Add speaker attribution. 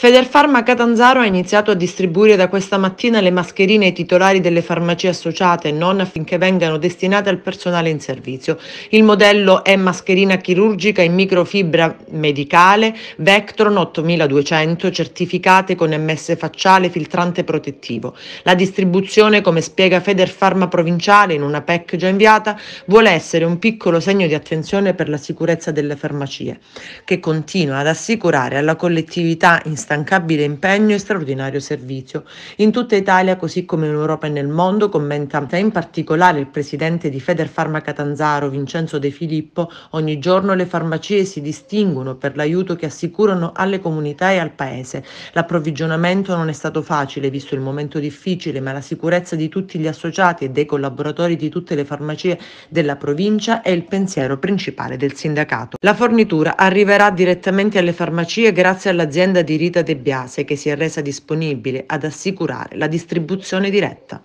Speaker 1: Federfarma Catanzaro ha iniziato a distribuire da questa mattina le mascherine ai titolari delle farmacie associate e non affinché vengano destinate al personale in servizio. Il modello è mascherina chirurgica in microfibra medicale Vectron 8200 certificate con MS facciale filtrante protettivo. La distribuzione, come spiega Federfarma provinciale in una PEC già inviata, vuole essere un piccolo segno di attenzione per la sicurezza delle farmacie, che continua ad assicurare alla collettività instancabile impegno e straordinario servizio. In tutta Italia, così come in Europa e nel mondo, commenta in particolare il presidente di Federfarma Catanzaro, Vincenzo De Filippo, ogni giorno le farmacie si distinguono per l'aiuto che assicurano alle comunità e al paese. L'approvvigionamento non è stato facile, visto il momento difficile, ma la sicurezza di tutti gli associati e dei collaboratori di tutte le farmacie della provincia è il pensiero principale del sindacato. La fornitura arriverà direttamente alle farmacie grazie all'azienda di Rita De Biase che si è resa disponibile ad assicurare la distribuzione diretta.